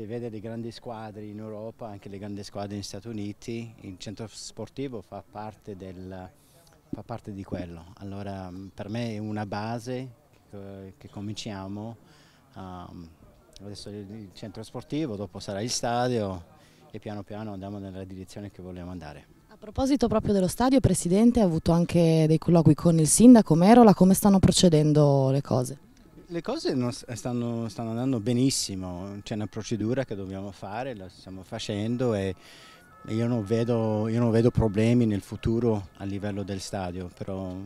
si vede le grandi squadre in Europa, anche le grandi squadre negli Stati Uniti, il centro sportivo fa parte, del, fa parte di quello. Allora mm, per me è una base che, che cominciamo, um, adesso il centro sportivo, dopo sarà il stadio e piano piano andiamo nella direzione che vogliamo andare. A proposito proprio dello stadio, Presidente, ha avuto anche dei colloqui con il Sindaco Merola, come stanno procedendo le cose? Le cose stanno, stanno, andando benissimo, c'è una procedura che dobbiamo fare, la stiamo facendo e io non, vedo, io non vedo problemi nel futuro a livello del stadio, però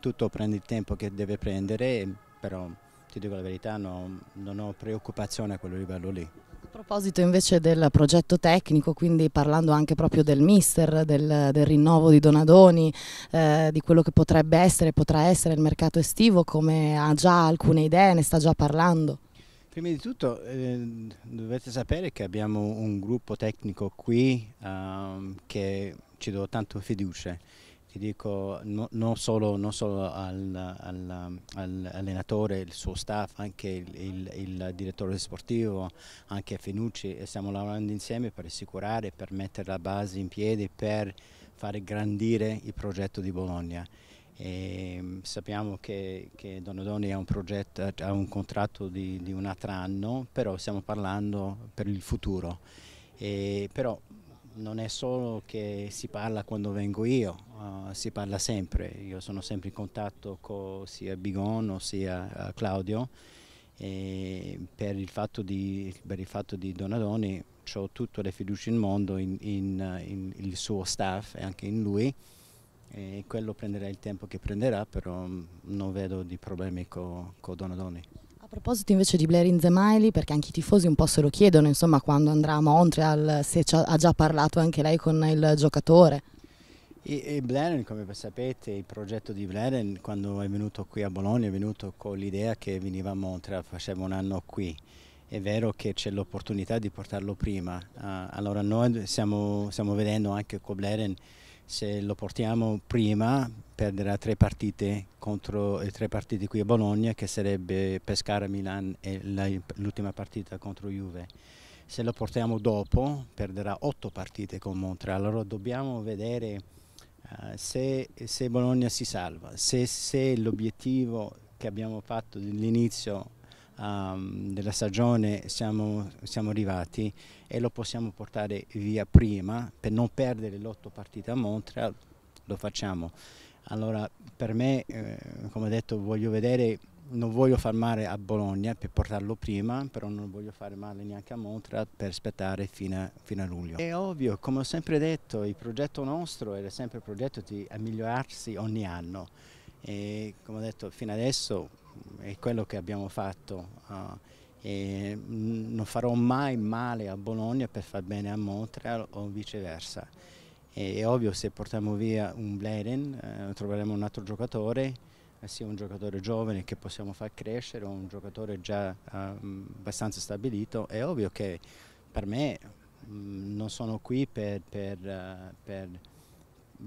tutto prende il tempo che deve prendere, però ti dico la verità, no, non ho preoccupazione a quel livello lì. A proposito invece del progetto tecnico, quindi parlando anche proprio del mister, del, del rinnovo di Donadoni, eh, di quello che potrebbe essere, e potrà essere il mercato estivo, come ha già alcune idee, ne sta già parlando? Prima di tutto eh, dovete sapere che abbiamo un gruppo tecnico qui um, che ci do tanto fiducia ti dico, no, non solo, non solo al, al, all'allenatore, il suo staff, anche il, il, il, direttore sportivo, anche Finucci, stiamo lavorando insieme per assicurare, per mettere la base in piedi, per fare grandire il progetto di Bologna. E mm, sappiamo che, che Donadoni ha un, progetto, ha un contratto di, di, un altro anno, però stiamo parlando per il futuro. E, però non è solo che si parla quando vengo io, uh, si parla sempre, io sono sempre in contatto con sia Bigon sia eh, Claudio e per il fatto di, il fatto di Donadoni ho tutta la fiducia in mondo in, in, in, il suo staff e anche in lui e quello prenderà il tempo che prenderà però non vedo di problemi con co Donadoni. A proposito invece di Blerin Zemaili, perché anche i tifosi un po' se lo chiedono, insomma, quando andrà a Montreal, se ha già parlato anche lei con il giocatore. E, e Bleren, come sapete, il progetto di Bleren quando è venuto qui a Bologna è venuto con l'idea che veniva a Montreal, faceva un anno qui. È vero che c'è l'opportunità di portarlo prima, uh, allora noi stiamo, stiamo vedendo anche con Bleren se lo portiamo prima perderà tre partite contro eh, tre partite qui a Bologna che sarebbe Pescara, Milan e l'ultima partita contro Juve. Se lo portiamo dopo perderà otto partite con Montreal. allora dobbiamo vedere uh, se, se, Bologna si salva, se, se l'obiettivo che abbiamo fatto dall'inizio um, ehm, della stagione siamo, siamo arrivati e lo possiamo portare via prima per non perdere l'otto partite a Montreal lo facciamo. Allora, per me, eh, come detto, voglio vedere, non voglio far male a Bologna per portarlo prima, però non voglio fare male neanche a Montreal per aspettare fino a, fino a luglio. È ovvio, come ho sempre detto, il progetto nostro era sempre il progetto di migliorarsi ogni anno e come ho detto fino adesso mm, è quello che abbiamo fatto. Uh, e non farò mai male a Bologna per far bene a Montreal o viceversa è ovvio se portiamo via un Bleden eh, troveremo un altro giocatore, eh, sia un giocatore giovane che possiamo far crescere o un giocatore già eh, abbastanza stabilito. È ovvio che per me mh, mm, non sono qui per, per, uh, per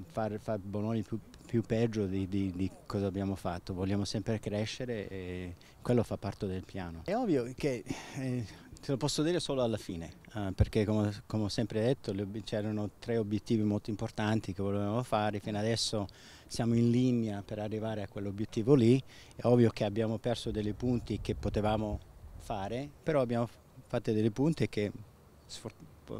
far, far Bononi più, più peggio di, di, di, cosa abbiamo fatto, vogliamo sempre crescere e quello fa parte del piano. È ovvio che eh, Te lo posso dire solo alla fine, eh, perché come, come, ho sempre detto c'erano tre obiettivi molto importanti che volevamo fare, fino adesso siamo in linea per arrivare a quell'obiettivo lì, è ovvio che abbiamo perso dei punti che potevamo fare, però abbiamo fatto dei punti che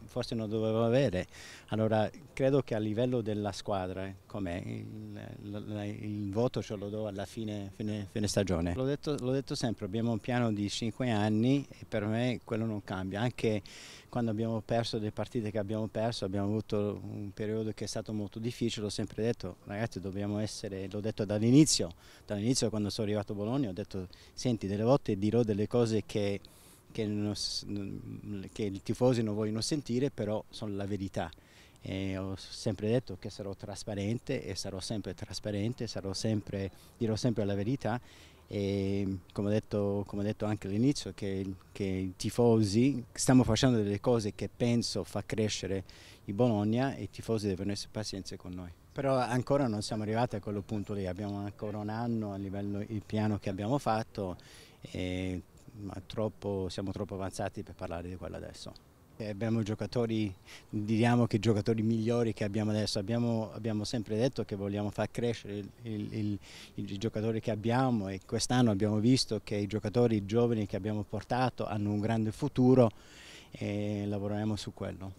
forse non doveva avere. Allora credo che a livello della squadra, eh, com'è, il, il, voto ce lo do alla fine, fine, fine stagione. L'ho detto, detto, sempre, abbiamo un piano di 5 anni e per me quello non cambia, anche quando abbiamo perso le partite che abbiamo perso, abbiamo avuto un periodo che è stato molto difficile, ho sempre detto ragazzi dobbiamo essere, l'ho detto dall'inizio, dall'inizio quando sono arrivato a Bologna ho detto senti delle volte dirò delle cose che che, non, che i tifosi non vogliono sentire, però sono la verità. E ho sempre detto che sarò trasparente e sarò sempre trasparente, sarò sempre, dirò sempre la verità e come ho detto, come ho detto anche all'inizio che, che, i tifosi stiamo facendo delle cose che penso fa crescere il Bologna e i tifosi devono essere pazienti con noi. Però ancora non siamo arrivati a quello punto lì, abbiamo ancora un anno a livello il piano che abbiamo fatto ma troppo, siamo troppo avanzati per parlare di quello adesso. E eh, abbiamo giocatori, diciamo che giocatori migliori che abbiamo adesso, abbiamo, abbiamo sempre detto che vogliamo far crescere il, il, il, i giocatori che abbiamo e quest'anno abbiamo visto che i giocatori giovani che abbiamo portato hanno un grande futuro e lavoreremo su quello.